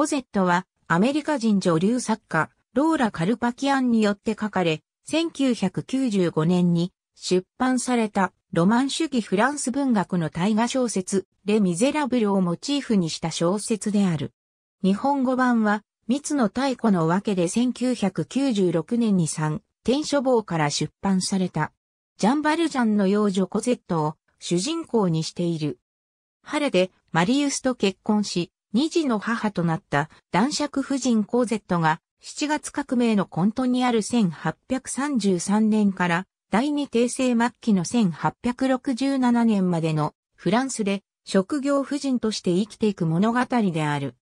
コゼットはアメリカ人女流作家ローラ・カルパキアンによって書かれ、1995年に出版されたロマン主義フランス文学の大河小説レ・ミゼラブルをモチーフにした小説である。日本語版は三つの太古のわけで1996年に3、天書房から出版された。ジャンバルジャンの幼女コゼットを主人公にしている。晴れでマリウスと結婚し、二児の母となった男爵夫人コーゼットが7月革命の混沌にある1833年から第二帝政末期の1867年までのフランスで職業婦人として生きていく物語である。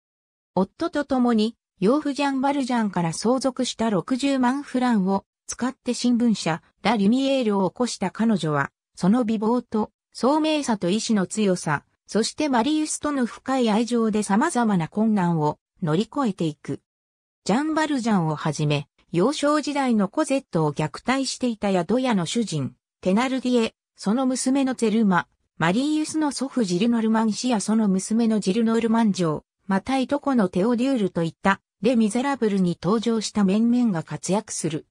夫と共に、ヨーフ・ジャン・バルジャンから相続した60万フランを使って新聞社、ラ・リュミエールを起こした彼女は、その美貌と、聡明さと意志の強さ、そしてマリウスとの深い愛情で様々な困難を乗り越えていく。ジャン・バルジャンをはじめ、幼少時代のコゼットを虐待していた宿屋の主人、テナルディエ、その娘のゼルマ、マリウスの祖父ジルノルマン氏やその娘のジルノルマン城、またいとこのテオデュールといった、レ・ミゼラブルに登場した面々が活躍する。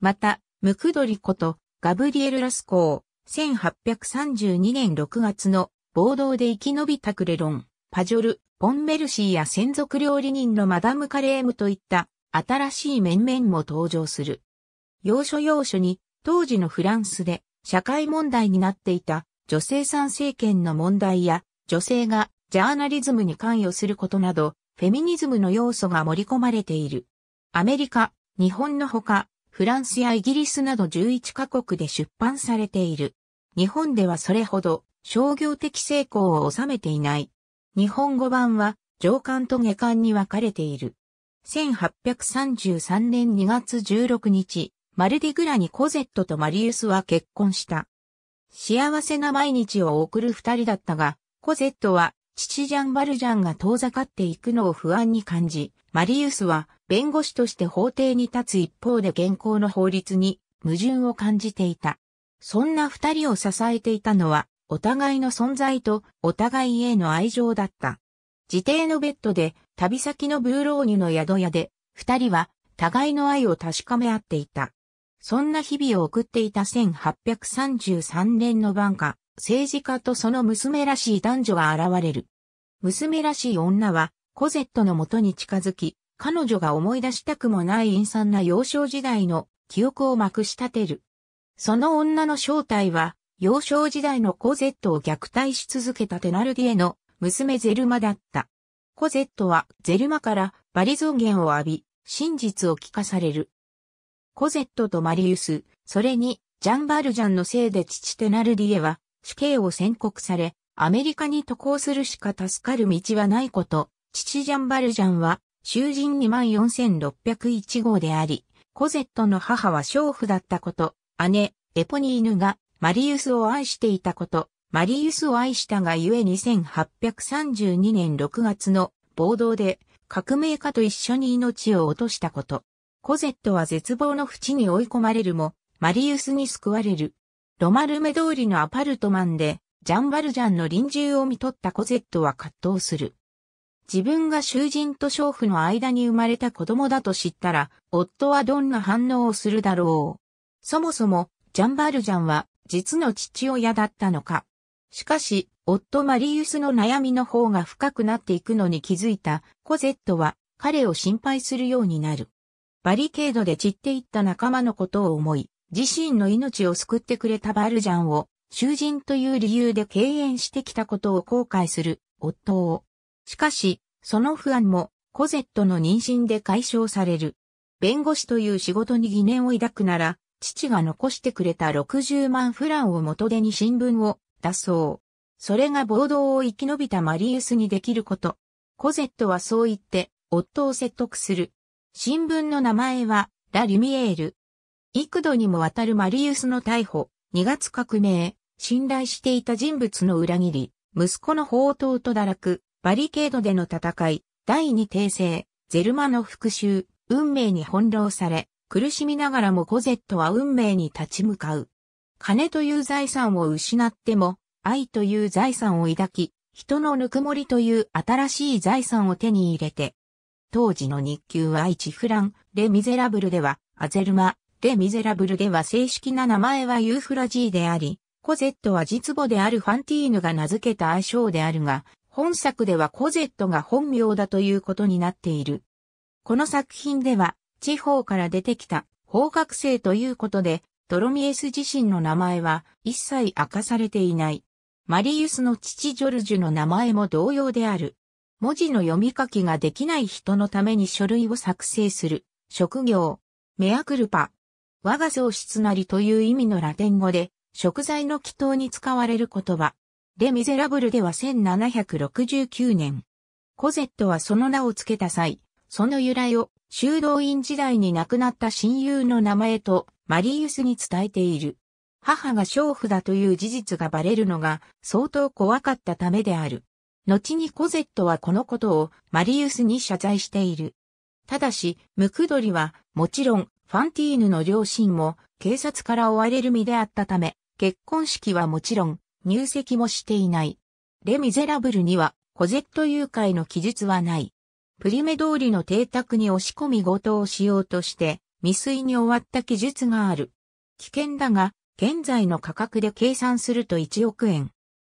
また、ムクドリこと、ガブリエル・ラスコー、1832年6月の暴動で生き延びたクレロン、パジョル、ポンメルシーや専属料理人のマダムカレームといった新しい面々も登場する。要所要所に当時のフランスで社会問題になっていた女性参政権の問題や女性がジャーナリズムに関与することなどフェミニズムの要素が盛り込まれている。アメリカ、日本のほかフランスやイギリスなど11カ国で出版されている。日本ではそれほど商業的成功を収めていない。日本語版は上巻と下巻に分かれている。1833年2月16日、マルディグラにコゼットとマリウスは結婚した。幸せな毎日を送る二人だったが、コゼットは父ジャン・バルジャンが遠ざかっていくのを不安に感じ、マリウスは弁護士として法廷に立つ一方で現行の法律に矛盾を感じていた。そんな二人を支えていたのはお互いの存在とお互いへの愛情だった。自邸のベッドで旅先のブーローニュの宿屋で、二人は互いの愛を確かめ合っていた。そんな日々を送っていた1833年の晩夏、政治家とその娘らしい男女が現れる。娘らしい女は、コゼットの元に近づき、彼女が思い出したくもない陰惨な幼少時代の記憶をまくし立てる。その女の正体は、幼少時代のコゼットを虐待し続けたテナルディエの娘ゼルマだった。コゼットはゼルマからバリゾンゲンを浴び、真実を聞かされる。コゼットとマリウス、それにジャンバルジャンのせいで父テナルディエは死刑を宣告され、アメリカに渡航するしか助かる道はないこと、父ジャンバルジャンは囚人24601号であり、コゼットの母は娼婦だったこと、姉、エポニーヌがマリウスを愛していたこと、マリウスを愛したがゆえ2832年6月の暴動で革命家と一緒に命を落としたこと。コゼットは絶望の淵に追い込まれるも、マリウスに救われる。ロマルメ通りのアパルトマンで、ジャンバルジャンの臨終を見取ったコゼットは葛藤する。自分が囚人と娼婦の間に生まれた子供だと知ったら、夫はどんな反応をするだろう。そもそも、ジャンバルジャンは、実の父親だったのか。しかし、夫マリウスの悩みの方が深くなっていくのに気づいたコゼットは彼を心配するようになる。バリケードで散っていった仲間のことを思い、自身の命を救ってくれたバルジャンを囚人という理由で敬遠してきたことを後悔する夫を。しかし、その不安もコゼットの妊娠で解消される。弁護士という仕事に疑念を抱くなら、父が残してくれた60万フランを元手に新聞を出そう。それが暴動を生き延びたマリウスにできること。コゼットはそう言って、夫を説得する。新聞の名前は、ラ・リュミエール。幾度にもわたるマリウスの逮捕、2月革命、信頼していた人物の裏切り、息子の宝刀と堕落、バリケードでの戦い、第二帝政、ゼルマの復讐、運命に翻弄され、苦しみながらもコゼットは運命に立ち向かう。金という財産を失っても、愛という財産を抱き、人のぬくもりという新しい財産を手に入れて。当時の日給は1フラン、レ・ミゼラブルでは、アゼルマ、レ・ミゼラブルでは正式な名前はユーフラジーであり、コゼットは実母であるファンティーヌが名付けた愛称であるが、本作ではコゼットが本名だということになっている。この作品では、地方から出てきた方角生ということで、ドロミエス自身の名前は一切明かされていない。マリウスの父ジョルジュの名前も同様である。文字の読み書きができない人のために書類を作成する。職業。メアクルパ。我が喪失なりという意味のラテン語で、食材の祈祷に使われる言葉。レ・ミゼラブルでは1769年。コゼットはその名を付けた際、その由来を修道院時代に亡くなった親友の名前とマリウスに伝えている。母が娼婦だという事実がバレるのが相当怖かったためである。後にコゼットはこのことをマリウスに謝罪している。ただし、ムクドリはもちろんファンティーヌの両親も警察から追われる身であったため、結婚式はもちろん入籍もしていない。レ・ミゼラブルにはコゼット誘拐の記述はない。プリメ通りの邸宅に押し込み強盗をしようとして、未遂に終わった記述がある。危険だが、現在の価格で計算すると1億円。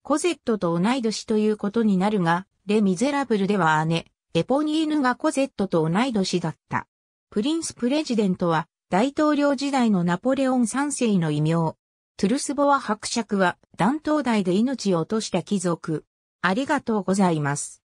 コゼットと同い年ということになるが、レ・ミゼラブルでは姉、エポニーヌがコゼットと同い年だった。プリンス・プレジデントは、大統領時代のナポレオン3世の異名。トゥルスボア伯爵は、断頭台で命を落とした貴族。ありがとうございます。